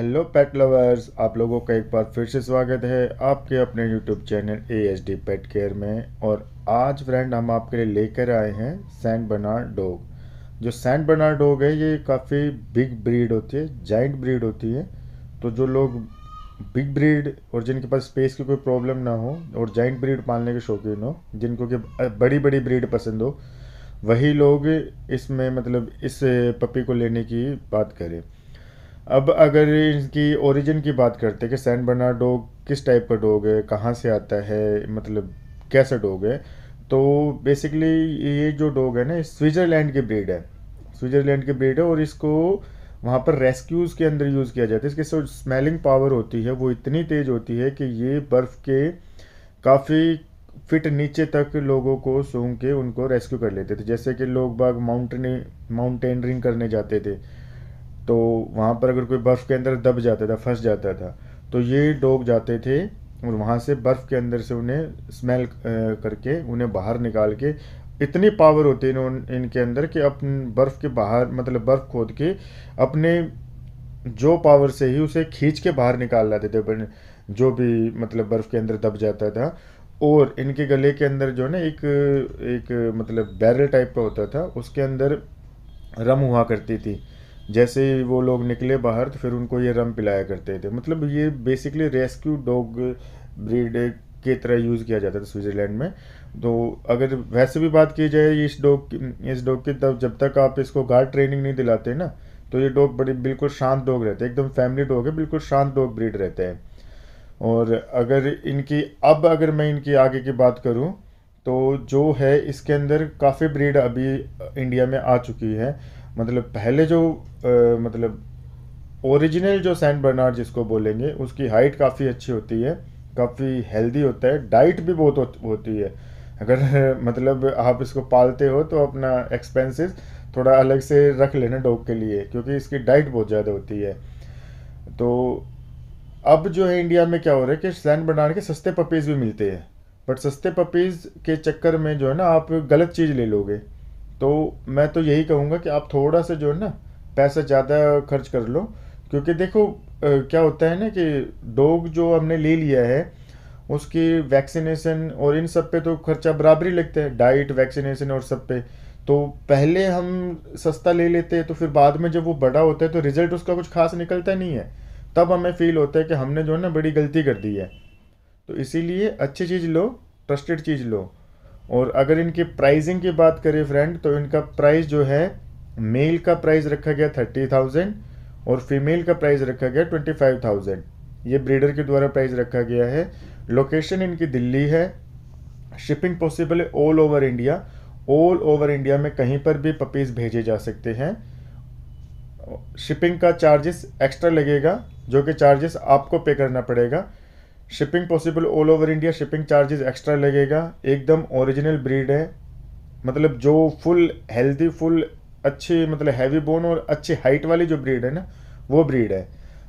hello पेट lovers आप लोगों का एक बार फिर से स्वागत है आपके अपने YouTube channel A S D pet care में और आज फ्रेंड हम आपके लिए लेकर आए हैं सेंट बनार डॉग जो सेंट बनार डॉग है ये काफ़ी बिग ब्रीड होती है जाइंट ब्रीड होती है तो जो लोग बिग ब्रीड और जिनके पास स्पेस की कोई प्रॉब्लम ना हो और जाइंट ब्रीड पालने के शौकीन हो जिनको कि बड़ी बड़ी ब्रीड पसंद हो वही लोग इसमें मतलब इस पपी को लेने की बात करें अब अगर इनकी ओरिजिन की बात करते हैं कि सैन बना किस टाइप का डॉग है कहाँ से आता है मतलब कैसा डॉग है तो बेसिकली ये जो डॉग है ना स्विट्ज़रलैंड की ब्रीड है स्विट्ज़रलैंड की ब्रीड है और इसको वहाँ पर रेस्क्यूज़ के अंदर यूज़ किया जाता है इसकी जो स्मेलिंग पावर होती है वो इतनी तेज़ होती है कि ये बर्फ़ के काफ़ी फिट नीचे तक लोगों को सूंघ के उनको रेस्क्यू कर लेते थे जैसे कि लोग बाग माउंटेन माउंटेनरिंग करने जाते थे तो वहाँ पर अगर कोई बर्फ़ के अंदर दब जाता था फंस जाता था तो ये डॉग जाते थे और वहाँ से बर्फ़ के अंदर से उन्हें स्मेल करके उन्हें बाहर निकाल के इतनी पावर होती है इनके अंदर कि अपन बर्फ़ के बाहर मतलब बर्फ़ खोद के अपने जो पावर से ही उसे खींच के बाहर निकाल लाते थे अपने जो भी मतलब बर्फ़ के अंदर दब जाता था और इनके गले के अंदर जो है ना एक एक मतलब बैरल टाइप का होता था उसके अंदर रम हुआ करती थी जैसे ही वो लोग निकले बाहर तो फिर उनको ये रम पिलाया करते थे मतलब ये बेसिकली रेस्क्यू डॉग ब्रीड के तरह यूज़ किया जाता था स्विट्ज़रलैंड में तो अगर वैसे भी बात की जाए इस डॉग इस डॉग की तब जब तक आप इसको गार्ड ट्रेनिंग नहीं दिलाते ना तो ये डॉग बड़े बिल्कुल शांत डॉग रहते हैं एकदम फैमिली डॉग है बिल्कुल शांत डॉग ब्रीड रहते हैं और अगर इनकी अब अगर मैं इनकी आगे की बात करूँ तो जो है इसके अंदर काफ़ी ब्रीड अभी इंडिया में आ चुकी है मतलब पहले जो आ, मतलब ओरिजिनल जो सेंट बर्नार्ड जिसको बोलेंगे उसकी हाइट काफ़ी अच्छी होती है काफ़ी हेल्दी होता है डाइट भी बहुत होती है अगर मतलब आप इसको पालते हो तो अपना एक्सपेंसेस थोड़ा अलग से रख लेना डॉग के लिए क्योंकि इसकी डाइट बहुत ज़्यादा होती है तो अब जो है इंडिया में क्या हो रहा है कि सेंट बर्नार्ड के सस्ते पपीज़ भी मिलते हैं बट सस्ते पपीज़ के चक्कर में जो है ना आप गलत चीज़ ले लोगे तो मैं तो यही कहूँगा कि आप थोड़ा सा जो है ना पैसा ज़्यादा खर्च कर लो क्योंकि देखो क्या होता है ना कि डॉग जो हमने ले लिया है उसकी वैक्सीनेशन और इन सब पे तो खर्चा बराबरी लगता है डाइट वैक्सीनेशन और सब पे तो पहले हम सस्ता ले लेते हैं तो फिर बाद में जब वो बड़ा होता है तो रिजल्ट उसका कुछ खास निकलता नहीं है तब हमें फील होता है कि हमने जो है ना बड़ी गलती कर दी है तो इसीलिए अच्छी चीज़ लो ट्रस्टेड चीज़ लो और अगर इनकी प्राइसिंग की बात करें फ्रेंड तो इनका प्राइस जो है मेल का प्राइस रखा गया थर्टी थाउजेंड और फीमेल का प्राइस रखा गया ट्वेंटी फाइव थाउजेंड ये ब्रीडर के द्वारा प्राइस रखा गया है लोकेशन इनकी दिल्ली है शिपिंग पॉसिबल है all over India all over India में कहीं पर भी पपीज़ भेजे जा सकते हैं शिपिंग का चार्जेस एक्स्ट्रा लगेगा जो कि चार्जेस आपको पे करना पड़ेगा shipping possible all over India shipping charges extra लगेगा एकदम ओरिजिनल ब्रीड है मतलब जो फुल हेल्दी फुल अच्छी मतलब हैवी बोन और अच्छी हाइट वाली जो ब्रीड है ना वो ब्रीड है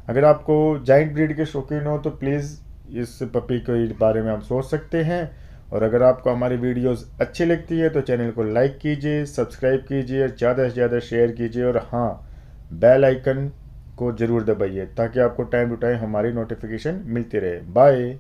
अगर आपको जाइंट ब्रीड के शौकीन हो तो प्लीज़ इस पपी के बारे में आप सोच सकते हैं और अगर आपको हमारी वीडियोस अच्छी लगती है तो चैनल को लाइक कीजिए सब्सक्राइब कीजिए ज़्यादा से ज़्यादा शेयर कीजिए और हाँ बेल आइकन को ज़रूर दबाइए ताकि आपको टाइम टू टाइम हमारी नोटिफिकेशन मिलती रहे बाय